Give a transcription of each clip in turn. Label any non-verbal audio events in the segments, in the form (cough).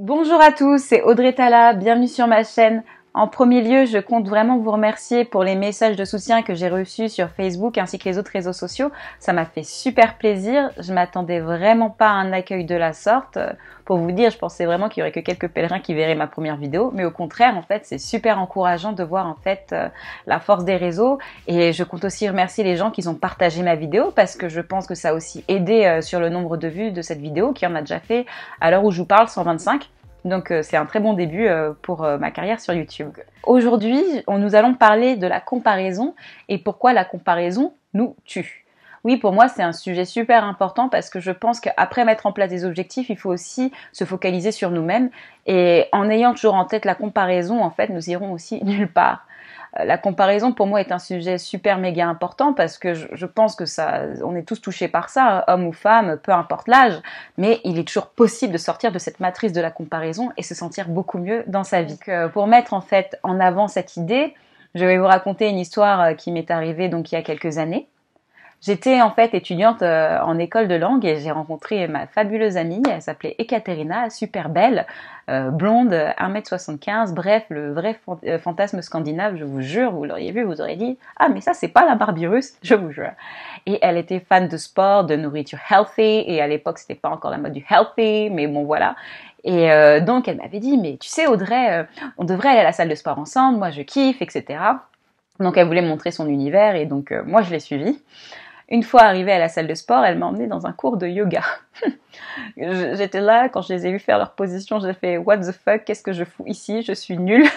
Bonjour à tous, c'est Audrey Tala, bienvenue sur ma chaîne en premier lieu, je compte vraiment vous remercier pour les messages de soutien que j'ai reçus sur Facebook ainsi que les autres réseaux sociaux. Ça m'a fait super plaisir. Je m'attendais vraiment pas à un accueil de la sorte. Pour vous dire, je pensais vraiment qu'il y aurait que quelques pèlerins qui verraient ma première vidéo, mais au contraire, en fait, c'est super encourageant de voir en fait euh, la force des réseaux. Et je compte aussi remercier les gens qui ont partagé ma vidéo parce que je pense que ça a aussi aidé euh, sur le nombre de vues de cette vidéo qui en a déjà fait à l'heure où je vous parle 125. Donc euh, c'est un très bon début euh, pour euh, ma carrière sur YouTube. Aujourd'hui, nous allons parler de la comparaison et pourquoi la comparaison nous tue. Oui, pour moi, c'est un sujet super important parce que je pense qu'après mettre en place des objectifs, il faut aussi se focaliser sur nous-mêmes. Et en ayant toujours en tête la comparaison, en fait, nous irons aussi nulle part. Euh, la comparaison pour moi est un sujet super méga important parce que je, pense que ça, on est tous touchés par ça, homme ou femme, peu importe l'âge, mais il est toujours possible de sortir de cette matrice de la comparaison et se sentir beaucoup mieux dans sa vie. Euh, pour mettre en fait en avant cette idée, je vais vous raconter une histoire euh, qui m'est arrivée donc il y a quelques années. J'étais en fait étudiante euh, en école de langue et j'ai rencontré ma fabuleuse amie, elle s'appelait Ekaterina, super belle, euh, blonde, 1m75, bref, le vrai euh, fantasme scandinave, je vous jure, vous l'auriez vu, vous auriez dit « Ah mais ça c'est pas la Barbie russe, je vous jure ». Et elle était fan de sport, de nourriture healthy, et à l'époque c'était pas encore la mode du healthy, mais bon voilà. Et donc elle m'avait dit « Mais tu sais Audrey, on devrait aller à la salle de sport ensemble, moi je kiffe, etc. ». Donc elle voulait montrer son univers et donc moi je l'ai suivie. Une fois arrivée à la salle de sport, elle m'a emmenée dans un cours de yoga. (laughs) J'étais là, quand je les ai vus faire leur position, j'ai fait What the fuck, qu'est-ce que je fous ici Je suis nulle. (laughs)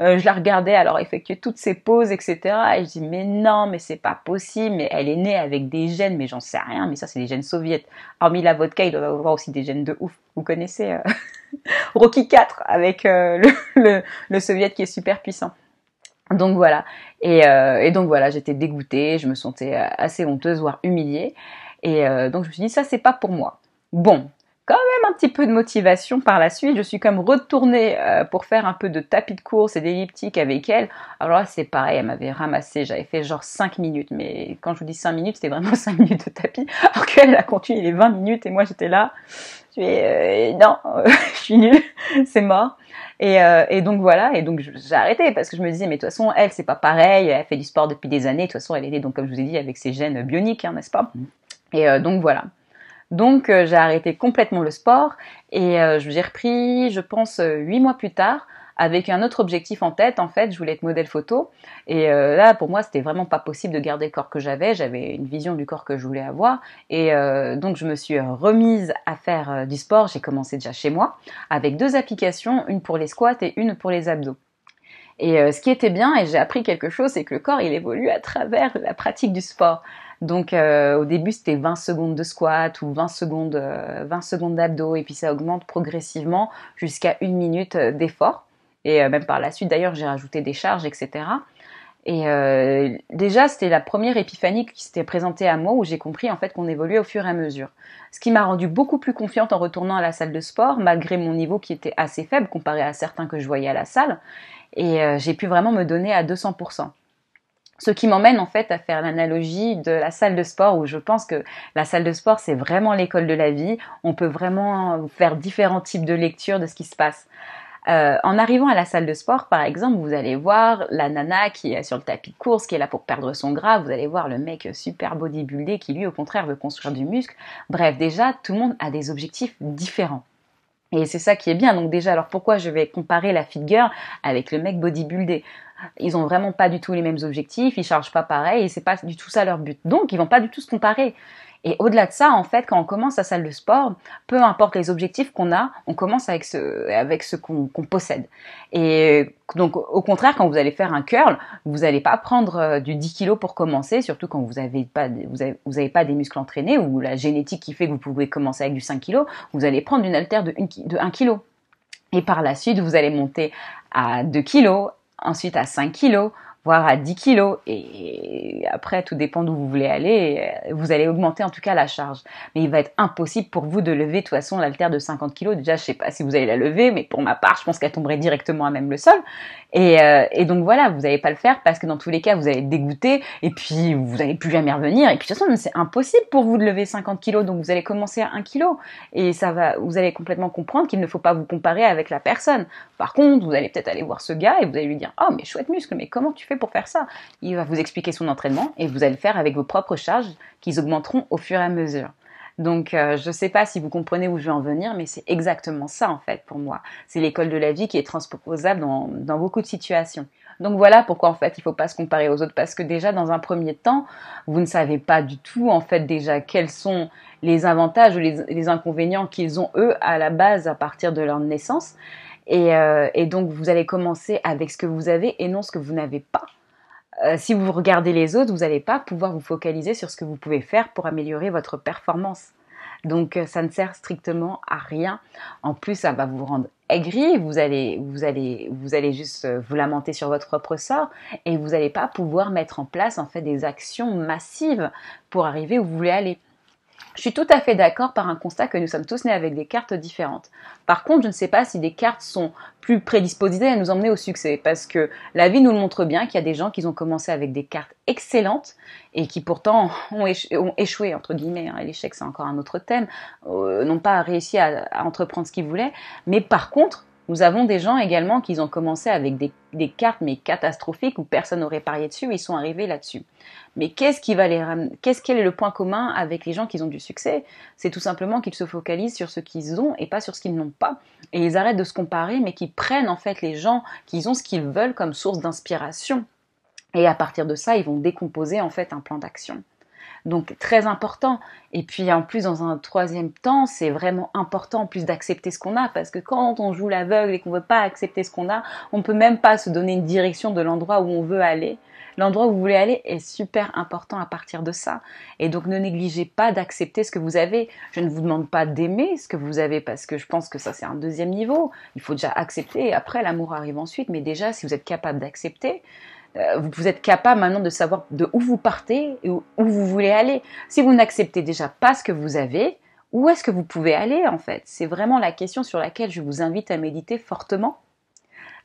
Euh, je la regardais alors effectuer toutes ses poses, etc. Et je dis Mais non, mais c'est pas possible, mais elle est née avec des gènes, mais j'en sais rien, mais ça c'est des gènes soviétiques. Hormis la vodka, il doit avoir aussi des gènes de ouf. Vous connaissez euh, (laughs) Rocky 4 avec euh, le, le, le qui est super puissant. Donc voilà. Euh, et, donc voilà, j'étais dégoûtée, je me sentais euh, assez honteuse, voire humiliée. Et euh, donc je me suis dit, ça c'est pas pour moi. Bon, quand même un petit peu de motivation par la suite. Je suis comme retournée pour faire un peu de tapis de course et d'elliptique avec elle. Alors là, c'est pareil, elle m'avait ramassé. J'avais fait genre 5 minutes. Mais quand je vous dis 5 minutes, c'était vraiment 5 (laughs) minutes de tapis. Alors qu'elle a continué les 20 minutes et moi j'étais là tu es euh, non, (laughs) je suis nulle, c'est mort. Et, euh, donc voilà, et donc j'ai arrêté parce que je me disais mais de toute façon elle c'est pas pareil, elle fait du sport depuis des années, de toute façon elle est donc comme je vous ai dit avec ses gènes bioniques, hein, n'est-ce pas mm. Et euh, donc voilà. Donc j'ai arrêté complètement le sport et je j'ai repris, je pense, huit mois plus tard avec un autre objectif en tête. En fait, je voulais être modèle photo. Et euh, là, pour moi, c'était vraiment pas possible de garder le corps que j'avais. J'avais une vision du corps que je voulais avoir. Et euh, donc, je me suis remise à faire euh, du sport. J'ai commencé déjà chez moi avec deux applications, une pour les squats et une pour les abdos. Et ce qui était bien, et j'ai appris quelque chose, c'est que le corps, il évolue à travers la pratique du sport. Donc au début c'était 20 secondes de squat ou 20 secondes, 20 secondes d'abdos et puis ça augmente progressivement jusqu'à une minute d'effort. Et euh, même par la suite, d'ailleurs, j'ai rajouté des charges, etc. Et euh, déjà, c'était la première épiphanie qui s'était présentée à moi où j'ai compris en fait qu'on évoluait au fur et à mesure. Ce qui m'a rendue beaucoup plus confiante en retournant à la salle de sport, malgré mon niveau qui était assez faible comparé à certains que je voyais à la salle. Et euh, j'ai pu vraiment me donner à 200%. Ce qui m'emmène en fait à faire l'analogie de la salle de sport où je pense que la salle de sport c'est vraiment l'école de la vie. On peut vraiment faire différents types de lectures de ce qui se passe. Euh, en arrivant à la salle de sport, par exemple, vous allez voir la nana qui est sur le tapis de course, qui est là pour perdre son gras, vous allez voir le mec super bodybuildé qui lui au contraire veut construire du muscle. Bref, déjà, tout le monde a des objectifs différents. Et c'est ça qui est bien. Donc déjà, alors pourquoi je vais comparer la figure avec le mec bodybuildé Ils ont vraiment pas du tout les mêmes objectifs, ils chargent pas pareil et c'est pas du tout ça leur but. Donc ils vont pas du tout se comparer. Et au-delà de ça, en fait, quand on commence sa salle de sport, peu importe les objectifs qu'on a, on commence avec ce, avec ce qu'on possède. Et donc, au contraire, quand vous allez faire un curl, vous n'allez pas prendre euh, du 10 kg pour commencer, surtout quand vous n'avez pas, des muscles entraînés ou la génétique qui fait que vous pouvez commencer avec du 5 kg, vous allez prendre une haltère de, de 1 kg. Et par la suite, vous allez monter à 2 kg, ensuite à 5 kg, voire à 10 kilos. Et après, tout dépend d'où vous voulez aller. Euh, vous allez augmenter en tout cas la charge. Mais il va être impossible pour vous de lever de toute façon l'altère de 50 kilos. Déjà, je sais pas si vous allez la lever, mais pour ma part, je pense qu'elle tomberait directement à même le sol. Et, euh, donc voilà, vous n'allez pas le faire parce que dans tous les cas, vous allez être dégoûté et puis vous n'allez plus jamais revenir. Et puis de toute façon, c'est impossible pour vous de lever 50 kilos. Donc vous allez commencer à 1 kilo et ça va, vous allez complètement comprendre qu'il ne faut pas vous comparer avec la personne. Par contre, vous allez peut-être aller voir ce gars et vous allez lui dire, oh mais chouette muscle, mais comment tu fais pour faire ça Il va vous expliquer son entraînement et vous allez le faire avec vos propres charges qui augmenteront au fur et à mesure. Donc, euh, je ne sais pas si vous comprenez où je veux en venir, mais c'est exactement ça en fait pour moi. C'est l'école de la vie qui est transposable dans, beaucoup de situations. Donc voilà pourquoi en fait il ne faut pas se comparer aux autres parce que déjà dans un premier temps, vous ne savez pas du tout en fait déjà quels sont les avantages ou les inconvénients qu'ils ont eux à la base à partir de leur naissance. Euh, et, donc, vous allez commencer avec ce que vous avez et non ce que vous n'avez pas. Euh, si vous regardez les autres, vous n'allez pas pouvoir vous focaliser sur ce que vous pouvez faire pour améliorer votre performance. Donc, euh, ça ne sert strictement à rien. En plus, ça va vous rendre aigri. Vous allez, vous allez, vous allez juste vous lamenter sur votre propre sort et vous n'allez pas pouvoir mettre en place en fait des actions massives pour arriver où vous voulez aller. Je suis tout à fait d'accord par un constat que nous sommes tous nés avec des cartes différentes. Par contre, je ne sais pas si des cartes sont plus prédisposées à nous emmener au succès, parce que la vie nous le montre bien qu'il y a des gens qui ont commencé avec des cartes excellentes et qui pourtant ont, échoué, entre guillemets, hein, et l'échec c'est encore un autre thème, euh, n'ont pas réussi à entreprendre ce qu'ils voulaient, mais par contre nous avons des gens également qui ont commencé avec des, cartes mais catastrophiques où personne n'aurait parié dessus, ils sont arrivés là-dessus. Mais qu'est-ce qui va les Qu'est-ce quel est le point commun avec les gens qui ont du succès C'est tout simplement qu'ils se focalisent sur ce qu'ils ont et pas sur ce qu'ils n'ont pas, et ils arrêtent de se comparer, mais qu'ils prennent en fait les gens qui ont ce qu'ils veulent comme source d'inspiration. Et à partir de ça, ils vont décomposer en fait un plan d'action. Donc très important. Et puis en plus, dans un troisième temps, c'est vraiment important en plus d'accepter ce qu'on a, parce que quand on joue l'aveugle et qu'on ne veut pas accepter ce qu'on a, on ne peut même pas se donner une direction de l'endroit où on veut aller. L'endroit où vous voulez aller est super important à partir de ça. Et donc ne négligez pas d'accepter ce que vous avez. Je ne vous demande pas d'aimer ce que vous avez parce que je pense que ça c'est un deuxième niveau. Il faut déjà accepter et après l'amour arrive ensuite. Mais déjà si vous êtes capable d'accepter, euh, vous êtes capable maintenant de savoir de où vous partez et où vous voulez aller. Si vous n'acceptez déjà pas ce que vous avez, où est-ce que vous pouvez aller en fait C'est vraiment la question sur laquelle je vous invite à méditer fortement.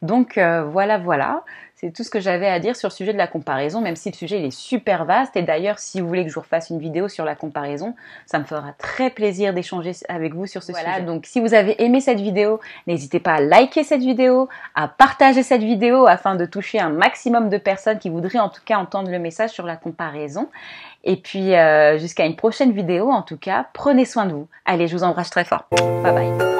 Donc euh, voilà, voilà. C'est tout ce que j'avais à dire sur le sujet de la comparaison, même si le sujet il est super vaste. Et d'ailleurs, si vous voulez que je vous refasse une vidéo sur la comparaison, ça me fera très plaisir d'échanger avec vous sur ce sujet. Donc si vous avez aimé cette vidéo, n'hésitez pas à liker cette vidéo, à partager cette vidéo afin de toucher un maximum de personnes qui voudraient en tout cas entendre le message sur la comparaison. Et puis euh, jusqu'à une prochaine vidéo, en tout cas, prenez soin de vous. Allez, je vous embrasse très fort. Bye bye.